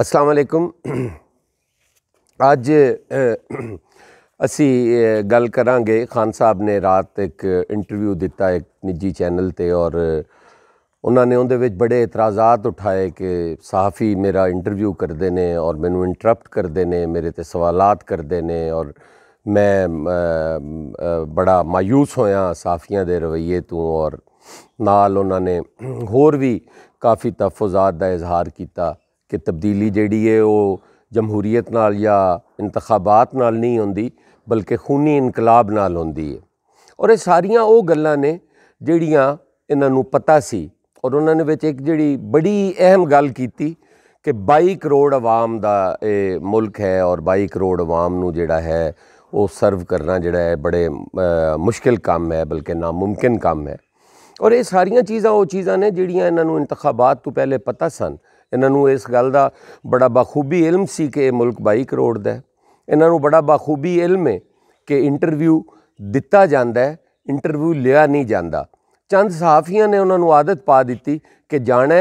ਅਸਲਾਮ ਵਾਲੇਕੁਮ ਅੱਜ ਅਸੀਂ ਗੱਲ ਕਰਾਂਗੇ ਖਾਨ ਸਾਹਿਬ ਨੇ ਰਾਤ ਇੱਕ ਇੰਟਰਵਿਊ ਦਿੱਤਾ ਇੱਕ ਨਿੱਜੀ ਚੈਨਲ ਤੇ ਔਰ ਉਹਨਾਂ ਨੇ ਉਹਦੇ ਵਿੱਚ ਬੜੇ ਇਤਰਾਜ਼ਾਤ ਉਠਾਏ ਕਿ ਸਾਫੀ ਮੇਰਾ ਇੰਟਰਵਿਊ ਕਰਦੇ ਨੇ ਔਰ ਮੈਨੂੰ ਇੰਟਰਪਟ ਕਰਦੇ ਨੇ ਮੇਰੇ ਤੇ ਸਵਾਲਾਤ ਕਰਦੇ ਨੇ ਔਰ ਮੈਂ ਬੜਾ ਮਾਇੂਸ ਹੋਇਆ ਸਾਫੀਆਂ ਦੇ ਰਵਈਏ ਤੋਂ ਔਰ ਨਾਲ ਉਹਨਾਂ ਨੇ ਹੋਰ ਵੀ ਕਾਫੀ ਤਫਜ਼ਾਤ ਦਾ ਇਜ਼ਹਾਰ ਕੀਤਾ ਕਿ ਤਬਦੀਲੀ ਜਿਹੜੀ ਹੈ ਉਹ ਜਮਹੂਰੀਅਤ ਨਾਲ ਜਾਂ ਇੰਤਖਾਬਾਤ ਨਾਲ ਨਹੀਂ ਹੁੰਦੀ ਬਲਕਿ ਖੂਨੀ ਇਨਕਲਾਬ ਨਾਲ ਹੁੰਦੀ ਹੈ ਔਰ ਇਹ ਸਾਰੀਆਂ ਉਹ ਗੱਲਾਂ ਨੇ ਜਿਹੜੀਆਂ ਇਹਨਾਂ ਨੂੰ ਪਤਾ ਸੀ ਔਰ ਉਹਨਾਂ ਨੇ ਵਿੱਚ ਇੱਕ ਜਿਹੜੀ ਬੜੀ ਅਹਿਮ ਗੱਲ ਕੀਤੀ ਕਿ 22 ਕਰੋੜ ਆਵਾਮ ਦਾ ਇਹ ਮੁਲਕ ਹੈ ਔਰ 22 ਕਰੋੜ ਆਵਾਮ ਨੂੰ ਜਿਹੜਾ ਹੈ ਉਹ ਸਰਵ ਕਰਨਾ ਜਿਹੜਾ ਹੈ ਬੜੇ ਮੁਸ਼ਕਿਲ ਕੰਮ ਹੈ ਬਲਕਿ ਨਾਮੁਮਕਿਨ ਕੰਮ ਹੈ ਔਰ ਇਹ ਸਾਰੀਆਂ ਚੀਜ਼ਾਂ ਉਹ ਚੀਜ਼ਾਂ ਨੇ ਜਿਹੜੀਆਂ ਇਹਨਾਂ ਨੂੰ ਇੰਤਖਾਬਾਤ ਤੋਂ ਪਹਿਲੇ ਪਤਾ ਸਨ ਇਹਨਾਂ ਨੂੰ ਇਸ ਗੱਲ ਦਾ ਬੜਾ ਬਖੂਬੀ ਇਲਮ ਸੀ ਕਿ ਇਹ ਮੁਲਕ 22 ਕਰੋੜ ਦਾ ਹੈ ਇਹਨਾਂ ਨੂੰ ਬੜਾ ਬਖੂਬੀ ਇਲਮ ਹੈ ਕਿ ਇੰਟਰਵਿਊ ਦਿੱਤਾ ਜਾਂਦਾ ਹੈ ਇੰਟਰਵਿਊ ਲਿਆ ਨਹੀਂ ਜਾਂਦਾ ਚੰਦ ਸਾਫੀਆਂ ਨੇ ਉਹਨਾਂ ਨੂੰ ਆਦਤ ਪਾ ਦਿੱਤੀ ਕਿ ਜਾਣਾ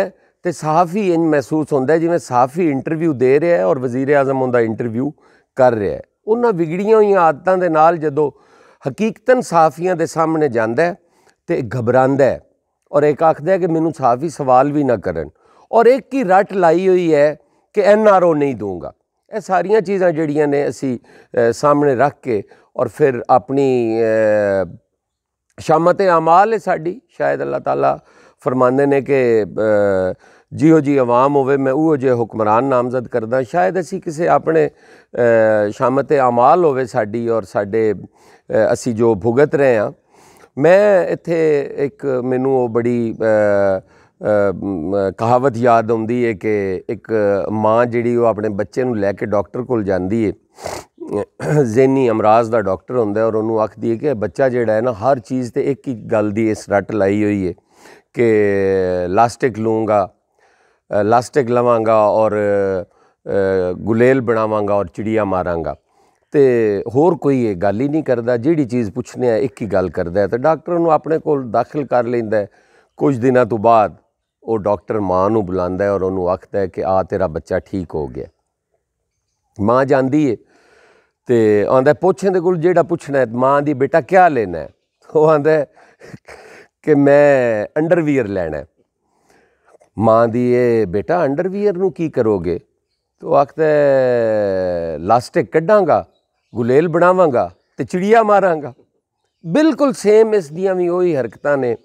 ਤੇ ਸਾਫੀ ਇੰਜ ਮਹਿਸੂਸ ਹੁੰਦਾ ਜਿਵੇਂ ਸਾਫੀ ਇੰਟਰਵਿਊ ਦੇ ਰਿਹਾ ਹੈ ਔਰ ਵਜ਼ੀਰ ਆਜ਼ਮ ਉਹਦਾ ਇੰਟਰਵਿਊ ਕਰ ਰਿਹਾ ਹੈ ਉਹਨਾਂ ਵਿਗੜੀਆਂ ਹੋਈਆਂ ਆਦਤਾਂ ਦੇ ਨਾਲ ਜਦੋਂ ਹਕੀਕਤਨ ਸਾਫੀਆਂ ਦੇ ਸਾਹਮਣੇ ਜਾਂਦਾ ਤੇ ਘਬਰਾਉਂਦਾ ਔਰ ਇੱਕ ਆਖਦਾ ਕਿ ਮੈਨੂੰ ਸਾਫੀ ਸਵਾਲ ਵੀ ਨਾ ਕਰਨ ਔਰ ਇੱਕ ਹੀ ਰਟ ਲਾਈ ਹੋਈ ਹੈ ਕਿ ਐਨ ਆਰ ਓ ਨਹੀਂ ਦੂੰਗਾ ਇਹ ਸਾਰੀਆਂ ਚੀਜ਼ਾਂ ਜਿਹੜੀਆਂ ਨੇ ਅਸੀਂ ਸਾਹਮਣੇ ਰੱਖ ਕੇ ਔਰ ਫਿਰ ਆਪਣੀ ਸ਼ਾਮਤ ਅਮਾਲ ਹੈ ਸਾਡੀ ਸ਼ਾਇਦ ਅੱਲਾਹ ਤਾਲਾ ਫਰਮਾਉਂਦੇ ਨੇ ਕਿ ਜਿਉ ਜੀ ਆਵਾਮ ਹੋਵੇ ਮੈਂ ਉਹ ਜੇ ਹੁਕਮਰਾਨ ਨਾਮਜ਼ਦ ਕਰਦਾ ਸ਼ਾਇਦ ਅਸੀਂ ਕਿਸੇ ਆਪਣੇ ਸ਼ਾਮਤ ਅਮਾਲ ਹੋਵੇ ਸਾਡੀ ਔਰ ਸਾਡੇ ਅਸੀਂ ਜੋ ਭੁਗਤ ਰਹੇ ਆ ਮੈਂ ਇੱਥੇ ਇੱਕ ਮੈਨੂੰ ਉਹ ਬੜੀ ਕਹਾਵਤ ਯਾਦ ਆਉਂਦੀ ਹੈ ਕਿ ਇੱਕ ਮਾਂ ਜਿਹੜੀ ਉਹ ਆਪਣੇ ਬੱਚੇ ਨੂੰ ਲੈ ਕੇ ਡਾਕਟਰ ਕੋਲ ਜਾਂਦੀ ਹੈ ਜ਼ੇਨੀ ਅਮਰਾਜ਼ ਦਾ ਡਾਕਟਰ ਹੁੰਦਾ ਔਰ ਉਹਨੂੰ ਆਖਦੀ ਹੈ ਕਿ ਬੱਚਾ ਜਿਹੜਾ ਹੈ ਨਾ ਹਰ ਚੀਜ਼ ਤੇ ਇੱਕ ਹੀ ਗੱਲ ਦੀ ਇਸ ਰੱਟ ਲਾਈ ਹੋਈ ਹੈ ਕਿ ਲਾਸਟਿਕ ਲੂੰਗਾ ਲਾਸਟਿਕ ਲਵਾਂਗਾ ਔਰ ਗੁਲੇਲ ਬਣਾਵਾਂਗਾ ਔਰ ਚਿੜੀਆ ਮਾਰਾਂਗਾ ਤੇ ਹੋਰ ਕੋਈ ਇਹ ਗੱਲ ਹੀ ਨਹੀਂ ਕਰਦਾ ਜਿਹੜੀ ਚੀਜ਼ ਪੁੱਛਨੇ ਆ ਇੱਕ ਹੀ ਗੱਲ ਕਰਦਾ ਤੇ ਡਾਕਟਰ ਉਹਨੂੰ ਆਪਣੇ ਕੋਲ ਦਾਖਲ ਕਰ ਲੈਂਦਾ ਕੁਝ ਦਿਨਾਂ ਤੋਂ ਬਾਅਦ ਉਹ ਡਾਕਟਰ ਮਾਂ ਨੂੰ ਬੁਲਾਉਂਦਾ ਹੈ ਔਰ ਉਹਨੂੰ ਆਖਦਾ ਹੈ ਕਿ ਆ ਤੇਰਾ ਬੱਚਾ ਠੀਕ ਹੋ ਗਿਆ ਮਾਂ ਜਾਂਦੀ ਹੈ ਤੇ ਆਂਦਾ ਪੁੱਛਣ ਦੇ ਕੋਲ ਜਿਹੜਾ ਪੁੱਛਣਾ ਹੈ ਮਾਂ ਦੀ ਬੇਟਾ ਕੀ ਲੈਣਾ ਹੈ ਉਹ ਆਂਦਾ ਕਿ ਮੈਂ ਅੰਡਰਵੀਅਰ ਲੈਣਾ ਮਾਂ ਦੀ ਇਹ ਬੇਟਾ ਅੰਡਰਵੀਅਰ ਨੂੰ ਕੀ ਕਰੋਗੇ ਤੋ ਆਖਦਾ ਲਾਸਟਿਕ ਕੱਢਾਂਗਾ ਗੁਲੇਲ ਬਣਾਵਾਂਗਾ ਤੇ ਚਿੜੀਆ ਮਾਰਾਂਗਾ ਬਿਲਕੁਲ ਸੇਮ ਇਸ ਦੀਆਂ ਵੀ ਉਹੀ ਹਰਕਤਾਂ ਨੇ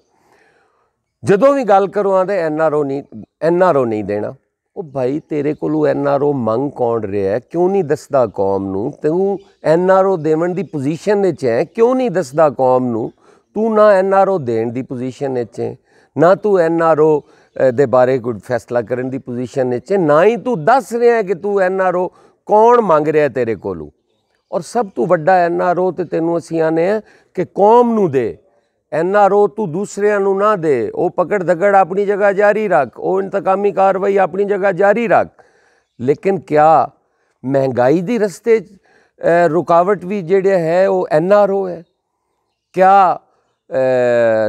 ਜਦੋਂ ਵੀ ਗੱਲ ਕਰੋ ਆਂਦੇ ਐਨ ਆਰ ਓ ਨਹੀਂ ਐਨ ਆਰ ਓ ਨਹੀਂ ਦੇਣਾ ਉਹ ਭਾਈ ਤੇਰੇ ਕੋਲੋਂ ਐਨ ਆਰ ਓ ਮੰਗ ਕੌਣ ਰਿਹਾ ਕਿਉਂ ਨਹੀਂ ਦੱਸਦਾ ਕੌਮ ਨੂੰ ਤੂੰ ਐਨ ਆਰ ਓ ਦੇਵਣ ਦੀ ਪੋਜੀਸ਼ਨ ਵਿੱਚ ਹੈ ਕਿਉਂ ਨਹੀਂ ਦੱਸਦਾ ਕੌਮ ਨੂੰ ਤੂੰ ਨਾ ਐਨ ਆਰ ਓ ਦੇਣ ਦੀ ਪੋਜੀਸ਼ਨ ਵਿੱਚ ਹੈ ਨਾ ਤੂੰ ਐਨ ਆਰ ਓ ਦੇ ਬਾਰੇ ਕੋਈ ਫੈਸਲਾ ਕਰਨ ਦੀ ਪੋਜੀਸ਼ਨ ਵਿੱਚ ਨਾ ਹੀ ਤੂੰ ਦੱਸ ਰਿਹਾ ਕਿ ਤੂੰ ਐਨ ਆਰ ਓ ਕੌਣ ਮੰਗ ਰਿਹਾ ਤੇਰੇ ਕੋਲੋਂ ਔਰ ਸਭ ਤੋਂ ਵੱਡਾ ਐਨ ਆਰ ਓ ਤੇ ਤੈਨੂੰ ਅਸੀਂ ਆਨੇ ਆ ਕਿ ਕੌਮ ਨੂੰ ਦੇ ਐਨਾ ਰੋ ਤੂੰ ਦੂਸਰਿਆਂ ਨੂੰ ਨਾ ਦੇ ਉਹ ਪਕੜ ਧਗੜ ਆਪਣੀ ਜਗ੍ਹਾ ਜਾਰੀ ਰੱਖ ਉਹ ਇੰਤਕਾਮੀ ਕਾਰਵਾਈ ਆਪਣੀ ਜਗ੍ਹਾ ਜਾਰੀ ਰੱਖ ਲੇਕਿਨ ਕਿਆ ਮਹਿੰਗਾਈ ਦੀ ਰਸਤੇ ਰੁਕਾਵਟ ਵੀ ਜਿਹੜੇ ਹੈ ਉਹ ਐਨਾ ਰੋ ਹੈ ਕਿਆ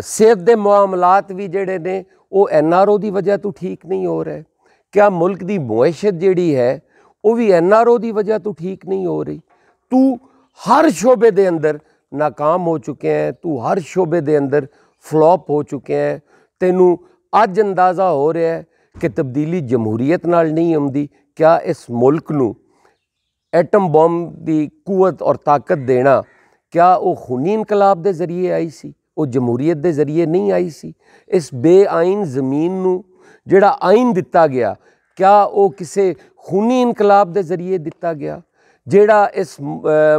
ਸਿਹਤ ਦੇ ਮਾਮਲਾਤ ਵੀ ਜਿਹੜੇ ਨੇ ਉਹ ਐਨਆਰਓ ਦੀ ਵਜ੍ਹਾ ਤੋਂ ਠੀਕ ਨਹੀਂ ਹੋ ਰਹੇ ਕਿਆ ਮੁਲਕ ਦੀ ਮੁਆਇਸ਼ਤ ਜਿਹੜੀ ਹੈ ਉਹ ਵੀ ਐਨਆਰਓ ਦੀ ਵਜ੍ਹਾ ਤੋਂ ਠੀਕ ਨਹੀਂ ਹੋ ਰਹੀ ਤੂੰ ਹਰ ਸ਼ੋਬੇ ਦੇ ਅੰਦਰ ਨਾਕਾਮ ਹੋ چکے ہیں ਤੂੰ ਹਰ ਸ਼ੋਬੇ ਦੇ ਅੰਦਰ فلوپ ਹੋ چکے ਹੈ ਤੈਨੂੰ ਅੱਜ ਅੰਦਾਜ਼ਾ ਹੋ ਰਿਹਾ ਹੈ ਕਿ ਤਬਦੀਲੀ ਜਮਹੂਰੀਅਤ ਨਾਲ ਨਹੀਂ ਆਉਂਦੀ ਕਿਆ ਇਸ ਮੁਲਕ ਨੂੰ ਐਟਮ ਬੰਬ ਦੀ ਕੂਵਤ ਔਰ ਤਾਕਤ ਦੇਣਾ ਕਿਆ ਉਹ ਖੂਨੀ ਇਨਕਲਾਬ ਦੇ ਜ਼ਰੀਏ ਆਈ ਸੀ ਉਹ ਜਮਹੂਰੀਅਤ ਦੇ ਜ਼ਰੀਏ ਨਹੀਂ ਆਈ ਸੀ ਇਸ ਬੇਆਇਨ ਜ਼ਮੀਨ ਨੂੰ ਜਿਹੜਾ ਆਇਨ ਦਿੱਤਾ ਗਿਆ ਕਿਆ ਉਹ ਕਿਸੇ ਖੂਨੀ ਇਨਕਲਾਬ ਦੇ ਜ਼ਰੀਏ ਦਿੱਤਾ ਗਿਆ ਜਿਹੜਾ ਇਸ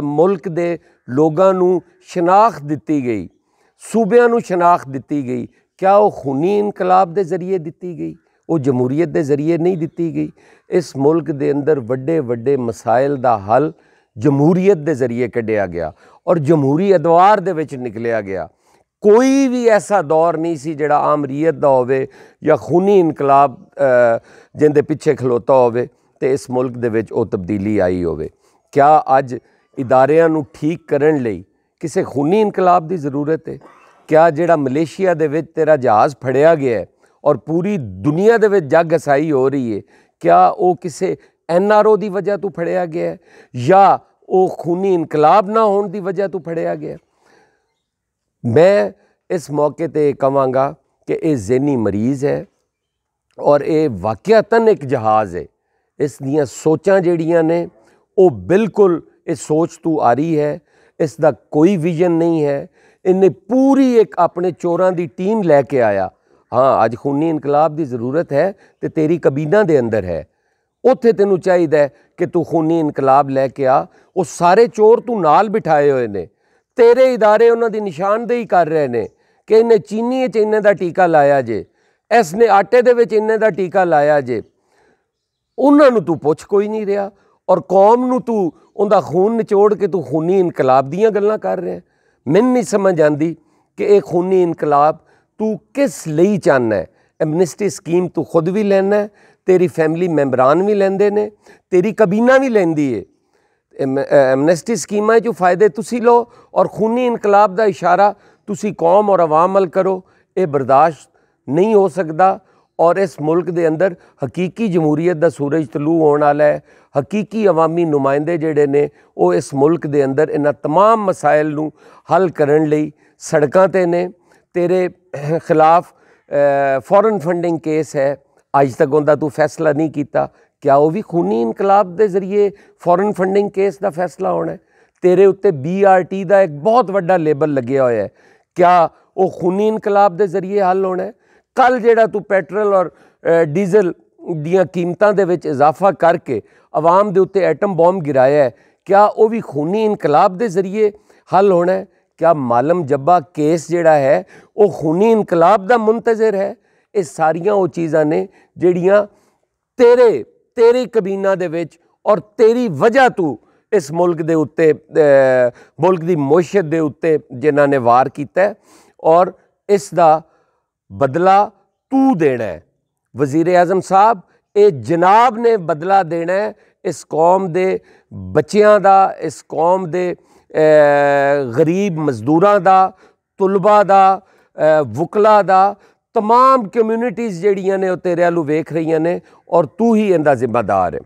ਮੁਲਕ ਦੇ ਲੋਕਾਂ ਨੂੰ شناخت ਦਿੱਤੀ ਗਈ ਸੂਬਿਆਂ ਨੂੰ شناخت ਦਿੱਤੀ ਗਈ ਕਿਆ ਉਹ ਖੂਨੀ ਇਨਕਲਾਬ ਦੇ ਜ਼ਰੀਏ ਦਿੱਤੀ ਗਈ ਉਹ ਜਮਹੂਰੀਅਤ ਦੇ ਜ਼ਰੀਏ ਨਹੀਂ ਦਿੱਤੀ ਗਈ ਇਸ ਮੁਲਕ ਦੇ ਅੰਦਰ ਵੱਡੇ ਵੱਡੇ ਮਸਾਇਲ ਦਾ ਹੱਲ ਜਮਹੂਰੀਅਤ ਦੇ ਜ਼ਰੀਏ ਕੱਢਿਆ ਗਿਆ ਔਰ ਜਮਹੂਰੀ ਅਦਵਾਰ ਦੇ ਵਿੱਚ ਨਿਕਲਿਆ ਗਿਆ ਕੋਈ ਵੀ ਐਸਾ ਦੌਰ ਨਹੀਂ ਸੀ ਜਿਹੜਾ ਆਮਰੀਅਤ ਦਾ ਹੋਵੇ ਜਾਂ ਖੂਨੀ ਇਨਕਲਾਬ ਜਿੰਦੇ ਪਿੱਛੇ ਖਲੋਤਾ ਹੋਵੇ ਤੇ ਇਸ ਮੁਲਕ ਦੇ ਵਿੱਚ ਉਹ ਤਬਦੀਲੀ ਆਈ ਹੋਵੇ ਕਿਆ ਅੱਜ ਇਦਾਰਿਆਂ ਨੂੰ ਠੀਕ ਕਰਨ ਲਈ ਕਿਸੇ ਖੂਨੀ ਇਨਕਲਾਬ ਦੀ ਜ਼ਰੂਰਤ ਹੈ ਕਿਆ ਜਿਹੜਾ ਮਲੇਸ਼ੀਆ ਦੇ ਵਿੱਚ ਤੇਰਾ ਜਹਾਜ਼ ਫੜਿਆ ਗਿਆ ਹੈ ਔਰ ਪੂਰੀ ਦੁਨੀਆ ਦੇ ਵਿੱਚ ਜੱਗ ਅਸਾਈ ਹੋ ਰਹੀ ਹੈ ਕਿਆ ਉਹ ਕਿਸੇ ਐਨਆਰਓ ਦੀ ਵਜ੍ਹਾ ਤੋਂ ਫੜਿਆ ਗਿਆ ਜਾਂ ਉਹ ਖੂਨੀ ਇਨਕਲਾਬ ਨਾ ਹੋਣ ਦੀ ਵਜ੍ਹਾ ਤੋਂ ਫੜਿਆ ਗਿਆ ਮੈਂ ਇਸ ਮੌਕੇ ਤੇ ਕਹਾਂਗਾ ਕਿ ਇਹ ਜ਼ੇਨੀ ਮਰੀਜ਼ ਹੈ ਔਰ ਇਹ ਵਾਕਿਆਤਨ ਇੱਕ ਜਹਾਜ਼ ਹੈ ਇਸ ਦੀਆਂ ਸੋਚਾਂ ਜਿਹੜੀਆਂ ਨੇ ਉਹ ਬਿਲਕੁਲ ਇਹ ਸੋਚ ਤੂੰ ਆ ਰਹੀ ਹੈ ਇਸ ਦਾ ਕੋਈ ਵਿਜ਼ਨ ਨਹੀਂ ਹੈ ਇਹਨੇ ਪੂਰੀ ਇੱਕ ਆਪਣੇ ਚੋਰਾਂ ਦੀ ਟੀਮ ਲੈ ਕੇ ਆਇਆ ਹਾਂ ਅੱਜ ਖੂਨੀ ਇਨਕਲਾਬ ਦੀ ਜ਼ਰੂਰਤ ਹੈ ਤੇ ਤੇਰੀ ਕਬੀਨਾ ਦੇ ਅੰਦਰ ਹੈ ਉੱਥੇ ਤੈਨੂੰ ਚਾਹੀਦਾ ਹੈ ਕਿ ਤੂੰ ਖੂਨੀ ਇਨਕਲਾਬ ਲੈ ਕੇ ਆ ਉਹ ਸਾਰੇ ਚੋਰ ਤੂੰ ਨਾਲ ਬਿਠਾਏ ਹੋਏ ਨੇ ਤੇਰੇ ਇਦਾਰੇ ਉਹਨਾਂ ਦੀ ਨਿਸ਼ਾਨਦੇਹੀ ਕਰ ਰਹੇ ਨੇ ਕਿ ਇਹਨੇ ਚੀਨੀ ਵਿੱਚ ਇਹਨੇ ਦਾ ਟੀਕਾ ਲਾਇਆ ਜੇ ਇਸ ਨੇ ਆਟੇ ਦੇ ਵਿੱਚ ਇਹਨੇ ਦਾ ਟੀਕਾ ਲਾਇਆ ਜੇ ਉਹਨਾਂ ਨੂੰ ਤੂੰ ਪੁੱਛ ਕੋਈ ਨਹੀਂ ਰਿਹਾ ਔਰ ਕੌਮ ਨੂੰ ਤੂੰ ਉਹਦਾ ਖੂਨ ਨਿਚੋੜ ਕੇ ਤੂੰ ਖੂਨੀ ਇਨਕਲਾਬ ਦੀਆਂ ਗੱਲਾਂ ਕਰ ਰਿਹਾ ਮੈਨੂੰ ਨਹੀਂ ਸਮਝ ਆਂਦੀ ਕਿ ਇਹ ਖੂਨੀ ਇਨਕਲਾਬ ਤੂੰ ਕਿਸ ਲਈ ਚਾਹਨਾ ਹੈ ਐਮਨਿਸਟੀ ਸਕੀਮ ਤੂੰ ਖੁਦ ਵੀ ਲੈਣਾ ਤੇਰੀ ਫੈਮਿਲੀ ਮੈਂਬਰਾਨ ਵੀ ਲੈਂਦੇ ਨੇ ਤੇਰੀ ਕਬੀਨਾ ਵੀ ਲੈਂਦੀ ਏ ਐਮਨਿਸਟੀ ਸਕੀਮਾਂ ਜੋ ਫਾਇਦੇ ਤੁਸੀਂ ਲੋ ਔਰ ਖੂਨੀ ਇਨਕਲਾਬ ਦਾ ਇਸ਼ਾਰਾ ਤੁਸੀਂ ਕੌਮ ਔਰ ਆਵਾਮ ਅਲ ਕਰੋ ਇਹ ਬਰਦਾਸ਼ਤ ਨਹੀਂ ਹੋ ਸਕਦਾ ਔਰ ਇਸ ਮੁਲਕ ਦੇ ਅੰਦਰ ਹਕੀਕੀ ਜਮਹੂਰੀਅਤ ਦਾ ਸੂਰਜ ਤਲੂ ਹੋਣ ਵਾਲਾ ਹੈ ਹਕੀਕੀ ਆਵਾਮੀ ਨੁਮਾਇੰਦੇ ਜਿਹੜੇ ਨੇ ਉਹ ਇਸ ਮੁਲਕ ਦੇ ਅੰਦਰ ਇਹਨਾਂ तमाम ਮਸਾਇਲ ਨੂੰ ਹੱਲ ਕਰਨ ਲਈ ਸੜਕਾਂ ਤੇ ਨੇ ਤੇਰੇ ਖਿਲਾਫ ਫੋਰਨ ਫੰਡਿੰਗ ਕੇਸ ਹੈ ਅੱਜ ਤੱਕ ਉਹਦਾ ਤੂੰ ਫੈਸਲਾ ਨਹੀਂ ਕੀਤਾ ਕਿਆ ਉਹ ਵੀ ਖੂਨੀ ਇਨਕਲਾਬ ਦੇ ਜ਼ਰੀਏ ਫੋਰਨ ਫੰਡਿੰਗ ਕੇਸ ਦਾ ਫੈਸਲਾ ਹੋਣਾ ਹੈ ਤੇਰੇ ਉੱਤੇ ਬੀਆਰਟੀ ਦਾ ਇੱਕ ਬਹੁਤ ਵੱਡਾ ਲੇਬਲ ਲੱਗਿਆ ਹੋਇਆ ਹੈ ਕਿਆ ਉਹ ਖੂਨੀ ਇਨਕਲਾਬ ਦੇ ਜ਼ਰੀਏ ਹੱਲ ਹੋਣਾ ਹੈ ਕੱਲ ਜਿਹੜਾ ਤੂੰ ਪੈਟਰਲ ਔਰ ਡੀਜ਼ਲ ਦੀਆਂ ਕੀਮਤਾਂ ਦੇ ਵਿੱਚ ਇਜ਼ਾਫਾ ਕਰਕੇ ਆਵਾਮ ਦੇ ਉੱਤੇ ਐਟਮ ਬੰਬ ਗਿਰਾਇਆ ਹੈ ਕਿਆ ਉਹ ਵੀ ਖੂਨੀ ਇਨਕਲਾਬ ਦੇ ਜ਼ਰੀਏ ਹੱਲ ਹੋਣਾ ਹੈ ਕਿਆ ਮਾਲਮ ਜੱਬਾ ਕੇਸ ਜਿਹੜਾ ਹੈ ਉਹ ਖੂਨੀ ਇਨਕਲਾਬ ਦਾ ਮੁੰਤਜ਼ਰ ਹੈ ਇਹ ਸਾਰੀਆਂ ਉਹ ਚੀਜ਼ਾਂ ਨੇ ਜਿਹੜੀਆਂ ਤੇਰੇ ਤੇਰੀ ਕਬੀਨਾ ਦੇ ਵਿੱਚ ਔਰ ਤੇਰੀ ਵਜ੍ਹਾ ਤੂੰ ਇਸ ਮੁਲਕ ਦੇ ਉੱਤੇ ਮੁਲਕ ਦੀ ਮੋਸ਼ਤ ਦੇ ਉੱਤੇ ਜਿਨ੍ਹਾਂ ਨੇ ਵਾਰ ਕੀਤਾ ਔਰ ਇਸ ਦਾ ਬਦਲਾ ਤੂੰ ਦੇਣਾ ਹੈ ਵਜ਼ੀਰ ਆਜ਼ਮ ਸਾਹਿਬ ਇਹ ਜਨਾਬ ਨੇ ਬਦਲਾ ਦੇਣਾ ਹੈ ਇਸ ਕੌਮ ਦੇ ਬੱਚਿਆਂ ਦਾ ਇਸ ਕੌਮ ਦੇ ਗਰੀਬ ਮਜ਼ਦੂਰਾਂ ਦਾ ਤੁਲਬਾ ਦਾ ਵਕਲਾ ਦਾ तमाम ਕਮਿਊਨਿਟੀਜ਼ ਜਿਹੜੀਆਂ ਨੇ ਉਹ ਤੇਰੇ ਵੱਲ ਵੇਖ ਰਹੀਆਂ ਨੇ ਔਰ ਤੂੰ ਹੀ ਇਹਦਾ ਜ਼ਿੰਮੇਦਾਰ ਹੈ